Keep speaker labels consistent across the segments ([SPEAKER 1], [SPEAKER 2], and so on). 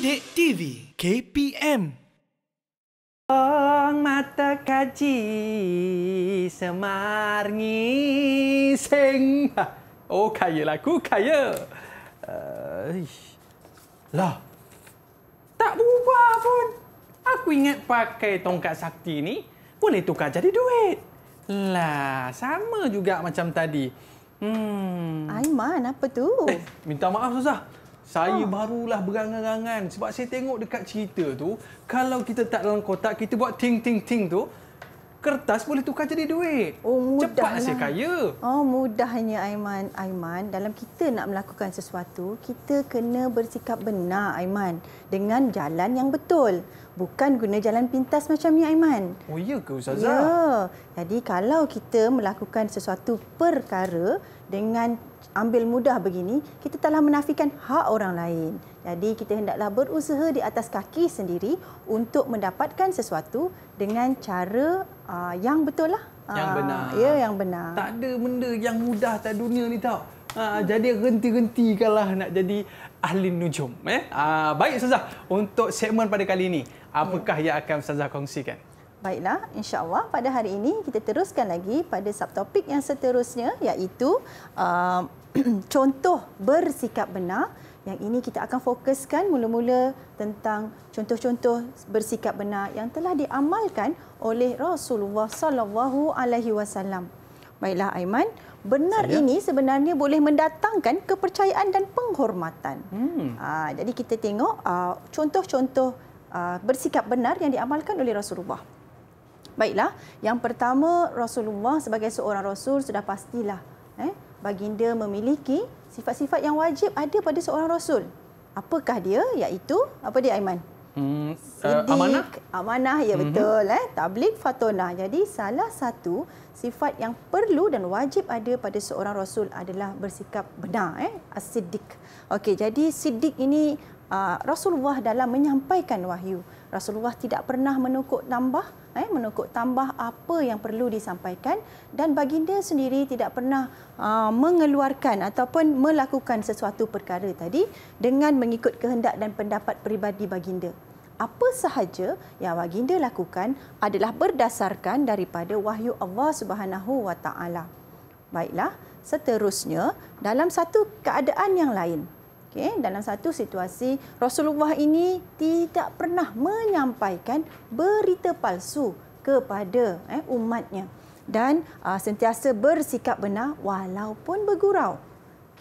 [SPEAKER 1] Sidik TV KPM Bong mata kaji semar ngiseng Oh kaya lah aku kaya uh, Lah tak berubah pun Aku ingat pakai tongkat sakti ni boleh tukar jadi duit Lah sama juga macam tadi Hmm. Aiman, apa tu? Eh, minta maaf, Susah. Saya ha. barulah berangan-angan sebab saya tengok dekat cerita tu kalau kita tak dalam kotak kita buat ting ting ting tu kertas boleh tukar jadi duit. Oh mudah. Cepatlah saya kaya. Oh mudahnya Aiman, Aiman dalam kita nak melakukan sesuatu, kita kena bersikap benar Aiman dengan jalan yang betul. Bukan guna jalan pintas macam ni Aiman. Oh iya ke Ustazah? Ya. Jadi kalau kita melakukan sesuatu perkara dengan ambil mudah begini, kita telah menafikan hak orang lain. Jadi kita hendaklah berusaha di atas kaki sendiri untuk mendapatkan sesuatu dengan cara uh, yang betul lah. Yang ah, benar. Ya, yang benar. Tak ada benda yang mudah dalam dunia ni tau. Ha, jadi renti-renti kalah nak jadi ahli nujum. Eh? Ha, baik Ustazah, untuk segmen pada kali ini, apakah ya. yang akan Ustazah kongsikan? Baiklah, insyaAllah pada hari ini kita teruskan lagi pada subtopik yang seterusnya iaitu uh, contoh bersikap benar. Yang ini kita akan fokuskan mula-mula tentang contoh-contoh bersikap benar yang telah diamalkan oleh Rasulullah sallallahu alaihi wasallam. Baiklah Aiman, benar Saya. ini sebenarnya boleh mendatangkan kepercayaan dan penghormatan. Hmm. Aa, ah, jadi kita tengok ah, contoh-contoh ah, bersikap benar yang diamalkan oleh Rasulullah. Baiklah, yang pertama Rasulullah sebagai seorang rasul sudah pastilah eh baginda memiliki sifat-sifat yang wajib ada pada seorang rasul. Apakah dia? Iaitu apa dia Aiman? Hmm, uh, Sidik, amanah. Amanah ya mm-hmm. betul eh. Tablik fatona. Jadi salah satu sifat yang perlu dan wajib ada pada seorang rasul adalah bersikap benar eh. As-Siddiq. Okey, jadi Siddiq ini Ah, Rasulullah dalam menyampaikan wahyu. Rasulullah tidak pernah menukuk tambah, eh, menukuk tambah apa yang perlu disampaikan dan baginda sendiri tidak pernah uh, mengeluarkan ataupun melakukan sesuatu perkara tadi dengan mengikut kehendak dan pendapat peribadi baginda. Apa sahaja yang baginda lakukan adalah berdasarkan daripada wahyu Allah Subhanahu Wa Baiklah, seterusnya dalam satu keadaan yang lain, Okay, dalam satu situasi Rasulullah ini tidak pernah menyampaikan berita palsu kepada eh, umatnya dan uh, sentiasa bersikap benar walaupun bergurau.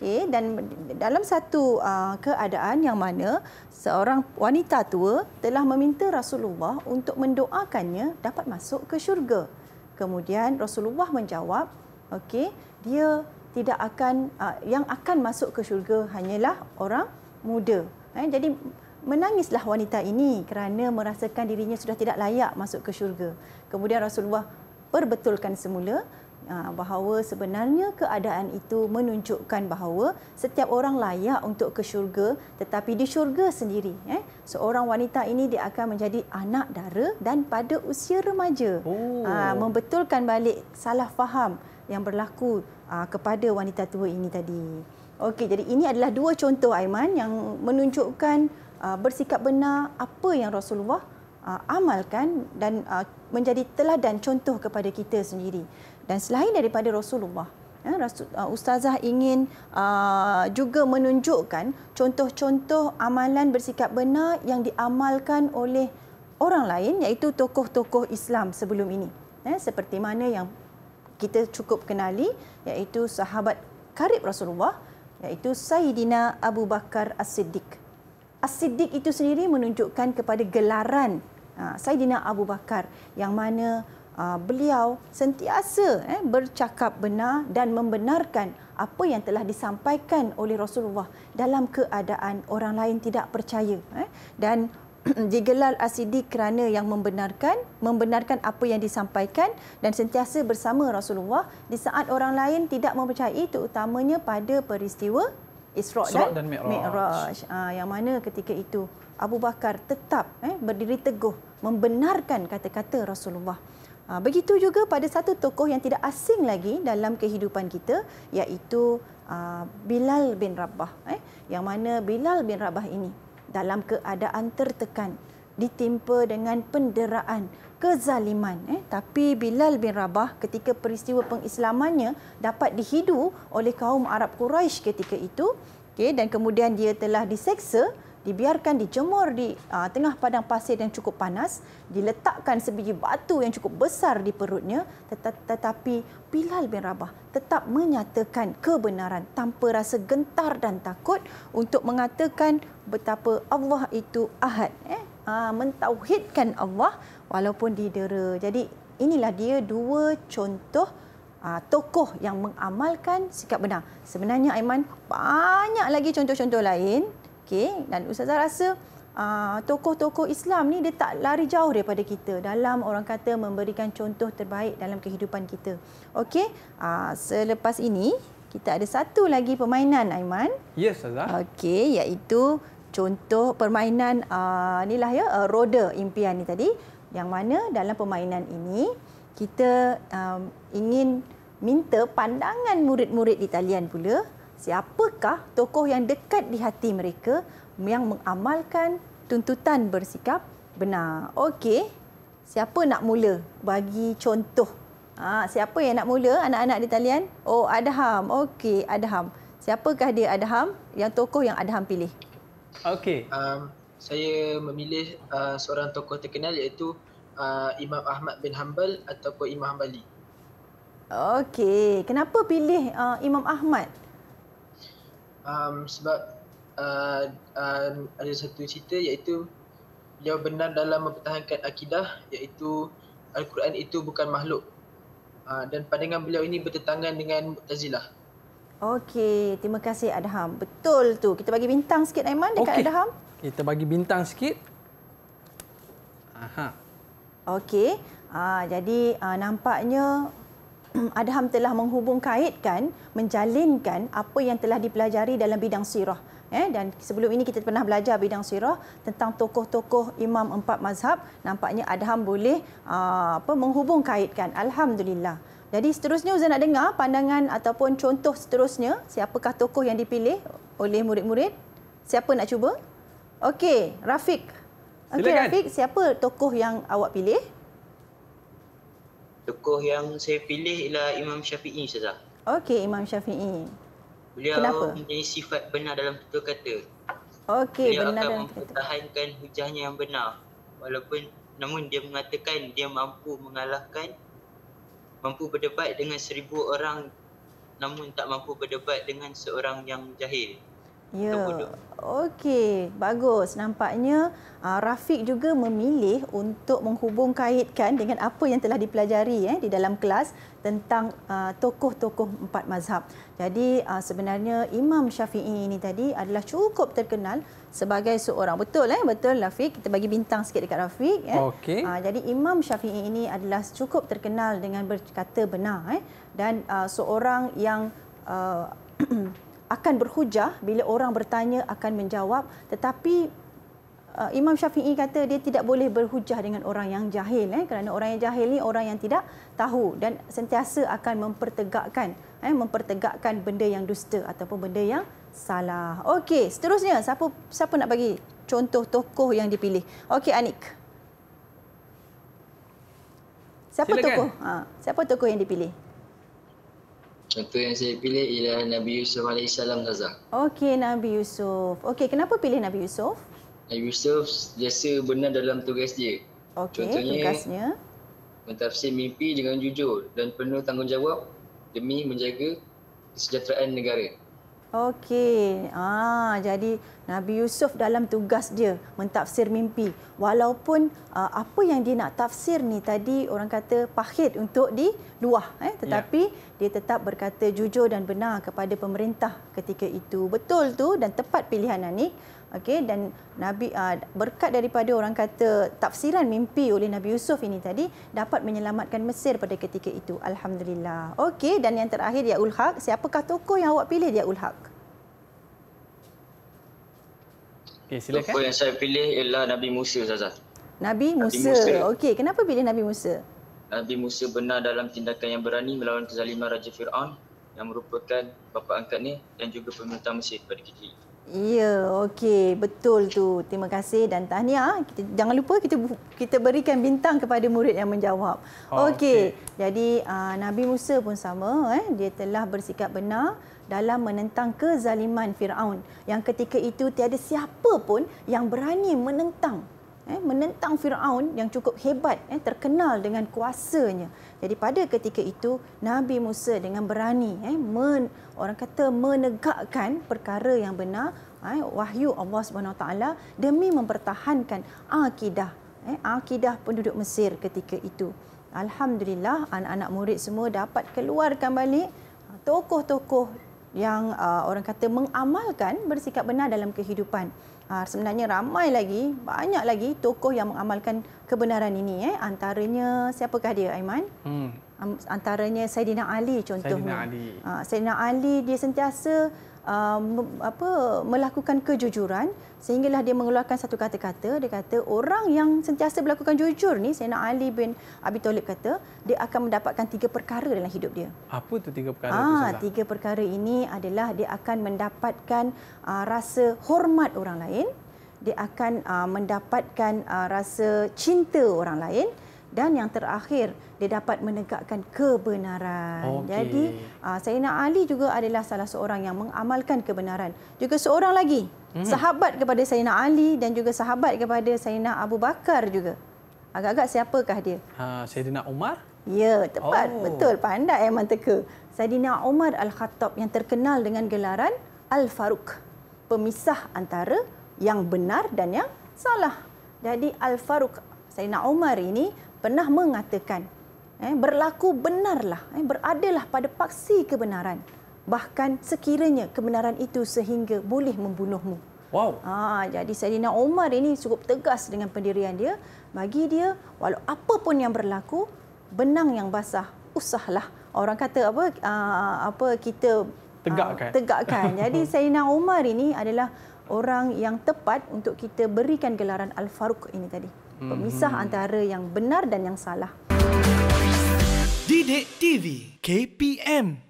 [SPEAKER 1] Okay, dan dalam satu uh, keadaan yang mana seorang wanita tua telah meminta Rasulullah untuk mendoakannya dapat masuk ke syurga. Kemudian Rasulullah menjawab, okay, dia tidak akan uh, yang akan masuk ke syurga hanyalah orang muda. Eh, jadi menangislah wanita ini kerana merasakan dirinya sudah tidak layak masuk ke syurga. Kemudian Rasulullah perbetulkan semula ah, bahawa sebenarnya keadaan itu menunjukkan bahawa setiap orang layak untuk ke syurga tetapi di syurga sendiri eh seorang wanita ini dia akan menjadi anak dara dan pada usia remaja oh. aa, ah, membetulkan balik salah faham yang berlaku uh, kepada wanita tua ini tadi. Okey, jadi ini adalah dua contoh Aiman yang menunjukkan uh, bersikap benar apa yang Rasulullah uh, amalkan dan uh, menjadi teladan contoh kepada kita sendiri. Dan selain daripada Rasulullah, ya, Rasul, uh, ustazah ingin uh, juga menunjukkan contoh-contoh amalan bersikap benar yang diamalkan oleh orang lain iaitu tokoh-tokoh Islam sebelum ini. Ya, seperti mana yang kita cukup kenali iaitu sahabat karib Rasulullah iaitu Sayyidina Abu Bakar As-Siddiq. As-Siddiq itu sendiri menunjukkan kepada gelaran ha, Sayyidina Abu Bakar yang mana ha, beliau sentiasa eh, bercakap benar dan membenarkan apa yang telah disampaikan oleh Rasulullah dalam keadaan orang lain tidak percaya. Eh, dan digelar ACD kerana yang membenarkan, membenarkan apa yang disampaikan dan sentiasa bersama Rasulullah di saat orang lain tidak mempercayai terutamanya pada peristiwa Isra dan, dan Mi'raj. Mi'raj. Ah, yang mana ketika itu Abu Bakar tetap eh, berdiri teguh membenarkan kata-kata Rasulullah. Ha, begitu juga pada satu tokoh yang tidak asing lagi dalam kehidupan kita iaitu uh, Bilal bin Rabah. Eh, yang mana Bilal bin Rabah ini dalam keadaan tertekan ditimpa dengan penderaan kezaliman eh tapi Bilal bin Rabah ketika peristiwa pengislamannya dapat dihidu oleh kaum Arab Quraisy ketika itu okay? dan kemudian dia telah diseksa dibiarkan dijemur di uh, tengah padang pasir yang cukup panas, diletakkan sebiji batu yang cukup besar di perutnya, tet- tetapi Bilal bin Rabah tetap menyatakan kebenaran tanpa rasa gentar dan takut untuk mengatakan betapa Allah itu ahad. Eh? Uh, mentauhidkan Allah walaupun didera. Jadi inilah dia dua contoh Uh, tokoh yang mengamalkan sikap benar. Sebenarnya Aiman banyak lagi contoh-contoh lain Okey, dan ustazah rasa Uh, tokoh-tokoh Islam ni dia tak lari jauh daripada kita dalam orang kata memberikan contoh terbaik dalam kehidupan kita. Okey, uh, selepas ini kita ada satu lagi permainan Aiman. Yes, Azhar. Okey, iaitu contoh permainan uh, ah, ni lah ya, uh, roda impian ni tadi. Yang mana dalam permainan ini kita um, ingin minta pandangan murid-murid di talian pula siapakah tokoh yang dekat di hati mereka yang mengamalkan tuntutan bersikap benar. Okey, siapa nak mula bagi contoh? Ha, siapa yang nak mula anak-anak di talian? Oh, Adham. Okey, Adham. Siapakah dia Adham yang tokoh yang Adham pilih? Okey. Um, saya memilih uh, seorang tokoh terkenal iaitu uh, Imam Ahmad bin Hanbal ataupun Imam Hanbali. Okey, kenapa pilih uh, Imam Ahmad? um, sebab uh, um, ada satu cerita iaitu beliau benar dalam mempertahankan akidah iaitu Al-Quran itu bukan makhluk uh, dan pandangan beliau ini bertentangan dengan Mu'tazilah. Okey, terima kasih Adham. Betul tu. Kita bagi bintang sikit Aiman dekat okay. Adham. Kita bagi bintang sikit. Aha. Okey. Ah jadi uh, nampaknya Adham telah menghubung kaitkan, menjalinkan apa yang telah dipelajari dalam bidang sirah. Eh, dan sebelum ini kita pernah belajar bidang sirah tentang tokoh-tokoh imam empat mazhab. Nampaknya Adham boleh aa, ah, apa, menghubung kaitkan. Alhamdulillah. Jadi seterusnya Uzan nak dengar pandangan ataupun contoh seterusnya siapakah tokoh yang dipilih oleh murid-murid? Siapa nak cuba? Okey, Rafiq. Okey, Rafiq, siapa tokoh yang awak pilih? Tokoh yang saya pilih ialah Imam Syafi'i, Ustazah. Okey, Imam Syafi'i. Beliau Kenapa? mempunyai sifat benar dalam tutur kata. Okey, benar dalam tutur kata. Beliau akan mempertahankan hujahnya yang benar. Walaupun, namun dia mengatakan dia mampu mengalahkan, mampu berdebat dengan seribu orang namun tak mampu berdebat dengan seorang yang jahil. Ya. Okey, bagus. Nampaknya ah, Rafiq juga memilih untuk menghubung kaitkan dengan apa yang telah dipelajari eh di dalam kelas tentang uh, tokoh-tokoh empat mazhab. Jadi uh, sebenarnya Imam Syafi'i ini tadi adalah cukup terkenal sebagai seorang betul eh betul Rafiq kita bagi bintang sikit dekat Rafiq eh. Okey. Uh, jadi Imam Syafi'i ini adalah cukup terkenal dengan berkata benar eh dan uh, seorang yang uh, akan berhujah bila orang bertanya akan menjawab tetapi uh, Imam Syafi'i kata dia tidak boleh berhujah dengan orang yang jahil eh kerana orang yang jahil ni orang yang tidak tahu dan sentiasa akan mempertegakkan eh mempertegakkan benda yang dusta ataupun benda yang salah. Okey, seterusnya siapa siapa nak bagi contoh tokoh yang dipilih? Okey Anik. Siapa Silakan. tokoh? Ha, siapa tokoh yang dipilih? Contoh yang saya pilih ialah Nabi Yusuf AS nazar. Okey, Nabi Yusuf. Okey, kenapa pilih Nabi Yusuf? Nabi Yusuf biasa benar dalam tugas dia. Contohnya tugasnya? Mentafsir mimpi dengan jujur dan penuh tanggungjawab demi menjaga kesejahteraan negara. Okey. Ah, jadi Nabi Yusuf dalam tugas dia mentafsir mimpi walaupun uh, apa yang dia nak tafsir ni tadi orang kata pahit untuk diluah eh tetapi yeah. dia tetap berkata jujur dan benar kepada pemerintah ketika itu betul tu dan tepat pilihan ni okay dan nabi uh, berkat daripada orang kata tafsiran mimpi oleh Nabi Yusuf ini tadi dapat menyelamatkan Mesir pada ketika itu alhamdulillah okey dan yang terakhir ya ulhaq siapakah tokoh yang awak pilih ya ulhaq Okey, silakan. Tokoh yang saya pilih ialah Nabi Musa, Zaza. Nabi Musa. Musa. Okey, kenapa pilih Nabi Musa? Nabi Musa benar dalam tindakan yang berani melawan kezaliman Raja Fir'aun yang merupakan bapa angkat angkatnya dan juga pemerintah Mesir pada ketika itu. Ya, okey, betul tu. Terima kasih dan tahniah. Ah, kita, jangan lupa kita kita berikan bintang kepada murid yang menjawab. Oh, okey. Okay. Jadi uh, Nabi Musa pun sama eh, dia telah bersikap benar dalam menentang kezaliman Firaun yang ketika itu tiada siapa pun yang berani menentang eh, menentang Firaun yang cukup hebat, eh, terkenal dengan kuasanya. Jadi pada ketika itu Nabi Musa dengan berani eh, men, orang kata menegakkan perkara yang benar eh, wahyu Allah SWT demi mempertahankan akidah eh, akidah penduduk Mesir ketika itu. Alhamdulillah anak-anak murid semua dapat keluarkan balik ah, tokoh-tokoh yang uh, orang kata mengamalkan bersikap benar dalam kehidupan. Uh, sebenarnya ramai lagi, banyak lagi tokoh yang mengamalkan kebenaran ini. Eh. Antaranya siapakah dia, Aiman? Hmm antaranya Saidina Ali contohnya. Saidina Ali. Ha, Saidina Ali dia sentiasa uh, apa melakukan kejujuran sehinggalah dia mengeluarkan satu kata-kata dia kata orang yang sentiasa melakukan jujur ni Saidina Ali bin Abi Talib kata dia akan mendapatkan tiga perkara dalam hidup dia. Apa tu tiga perkara ah, tu? Ah tiga perkara ini adalah dia akan mendapatkan uh, rasa hormat orang lain, dia akan uh, mendapatkan uh, rasa cinta orang lain dan yang terakhir dia dapat menegakkan kebenaran. Okay. Jadi uh, Sayyidina Ali juga adalah salah seorang yang mengamalkan kebenaran. Juga seorang lagi hmm. sahabat kepada Sayyidina Ali dan juga sahabat kepada Sayyidina Abu Bakar juga. Agak-agak siapakah dia? Ha Sayyidina Umar? Ya, tepat. Oh. Betul pandai memang teka. Sayyidina Umar Al-Khattab yang terkenal dengan gelaran Al-Faruq. Pemisah antara yang benar dan yang salah. Jadi Al-Faruq Sayyidina Umar ini pernah mengatakan eh berlaku benarlah eh beradalah pada paksi kebenaran bahkan sekiranya kebenaran itu sehingga boleh membunuhmu wow ha jadi Saidina Omar ini cukup tegas dengan pendirian dia bagi dia walau apa pun yang berlaku benang yang basah usahlah orang kata apa ah, apa kita ah, tegakkan aa, tegakkan jadi Saidina Omar ini adalah orang yang tepat untuk kita berikan gelaran al-faruq ini tadi pemisah hmm. antara yang benar dan yang salah. Didik TV KPM